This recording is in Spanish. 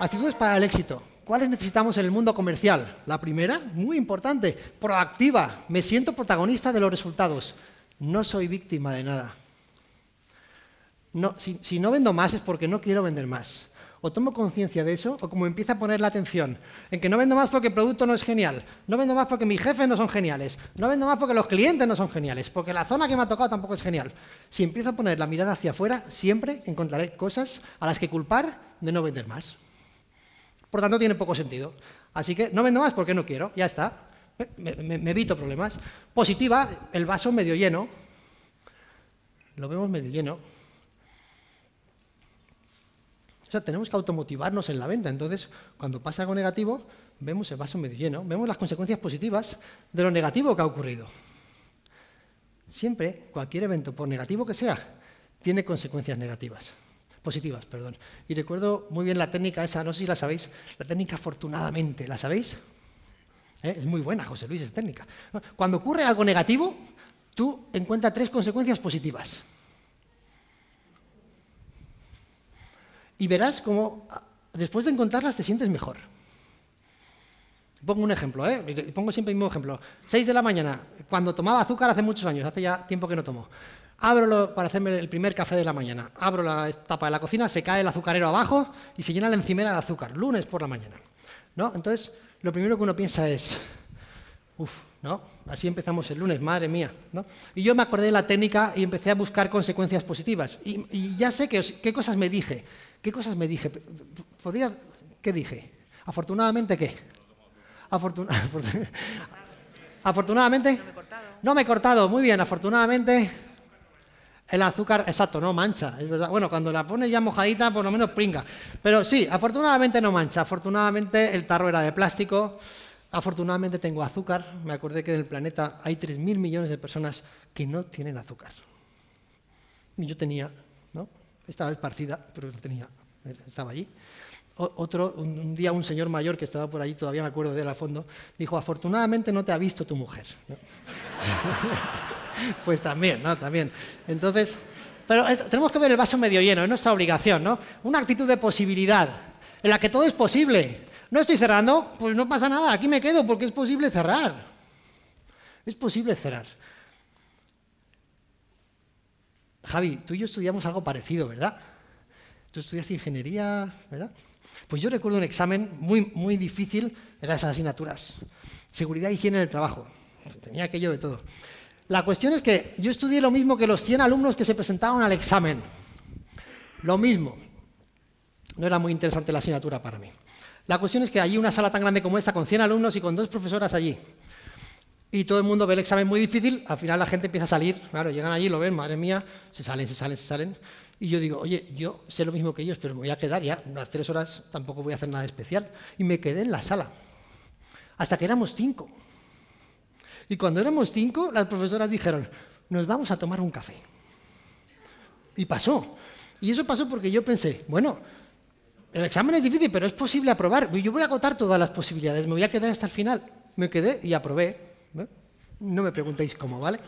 Actitudes para el éxito. ¿Cuáles necesitamos en el mundo comercial? La primera, muy importante, proactiva. Me siento protagonista de los resultados. No soy víctima de nada. si, no vendo más es porque no quiero vender más. O tomo conciencia de eso, o como empieza a poner la atención en que no vendo más porque el producto no es genial, no vendo más porque mis jefes no son geniales, no vendo más porque los clientes no son geniales, porque la zona que me ha tocado tampoco es genial. Si empiezo a poner la mirada hacia afuera, siempre encontraré cosas a las que culpar de no vender más. Por tanto, tiene poco sentido. Así que no vendo más porque no quiero, ya está. Me, me evito problemas. Positiva, el vaso medio lleno. Lo vemos medio lleno. O sea, tenemos que automotivarnos en la venta. Entonces, cuando pasa algo negativo, vemos el vaso medio lleno, vemos las consecuencias positivas de lo negativo que ha ocurrido. Siempre, cualquier evento, por negativo que sea, tiene consecuencias negativas perdón. Y recuerdo muy bien la técnica esa, no sé si la sabéis, la técnica afortunadamente, ¿la sabéis? ¿Eh? Es muy buena, José Luis, esa técnica. Cuando ocurre algo negativo, tú encuentras tres consecuencias positivas. Y verás cómo ah, después de encontrarlas te sientes mejor. Pongo un ejemplo, ¿eh? pongo siempre el mismo ejemplo. 6 de la mañana, cuando tomaba azúcar hace muchos años, hace ya tiempo que no tomo. Abro para hacerme el primer café de la mañana. Abro la tapa de la cocina, se cae el azucarero abajo y se llena la encimera de azúcar, lunes por la mañana. ¿No? Entonces, lo primero que uno piensa es, uff, ¿no? Así empezamos el lunes, madre mía. ¿no? Y yo me acordé de la técnica y empecé a buscar consecuencias positivas. Y, ya sé qué cosas me dije. ¿Qué cosas me dije? ¿Podría, ¿Qué dije? Afortunadamente, ¿qué? Afortunadamente... afortunadamente... No me he cortado, muy bien, afortunadamente... El azúcar, exacto, no mancha, es verdad. Bueno, cuando la pones ya mojadita, por lo menos pringa. Pero sí, afortunadamente no mancha. Afortunadamente el tarro era de plástico. Afortunadamente tengo azúcar. Me acordé que en el planeta hay 3.000 millones de personas que no tienen azúcar. Y yo tenía, ¿no? Estaba esparcida, pero no tenía estaba allí. otro, un, día un señor mayor que estaba por allí, todavía me acuerdo de él a fondo, dijo, afortunadamente no te ha visto tu mujer. pues también, ¿no? También. Entonces, pero tenemos que ver el vaso medio lleno, es nuestra obligación, ¿no? Una actitud de posibilidad, en la que todo es posible. No estoy cerrando, pues no pasa nada, aquí me quedo porque es posible cerrar. Es posible cerrar. Javi, tú y yo estudiamos algo parecido, ¿verdad? tú estudias ingeniería, ¿verdad? Pues yo recuerdo un examen muy, muy difícil de las asignaturas. Seguridad e higiene del trabajo. Tenía aquello de todo. La cuestión es que yo estudié lo mismo que los 100 alumnos que se presentaron al examen. Lo mismo. No era muy interesante la asignatura para mí. La cuestión es que allí una sala tan grande como esta, con 100 alumnos y con dos profesoras allí, y todo el mundo ve el examen muy difícil, al final la gente empieza a salir, claro, llegan allí, lo ven, madre mía, se salen, se salen, se salen. Y yo digo, oye, yo sé lo mismo que ellos, pero me voy a quedar ya, unas tres horas tampoco voy a hacer nada especial. Y me quedé en la sala, hasta que éramos cinco. Y cuando éramos cinco, las profesoras dijeron, nos vamos a tomar un café. Y pasó. Y eso pasó porque yo pensé, bueno, el examen es difícil, pero es posible aprobar. Yo voy a agotar todas las posibilidades, me voy a quedar hasta el final. Me quedé y aprobé. No me preguntéis cómo, ¿vale?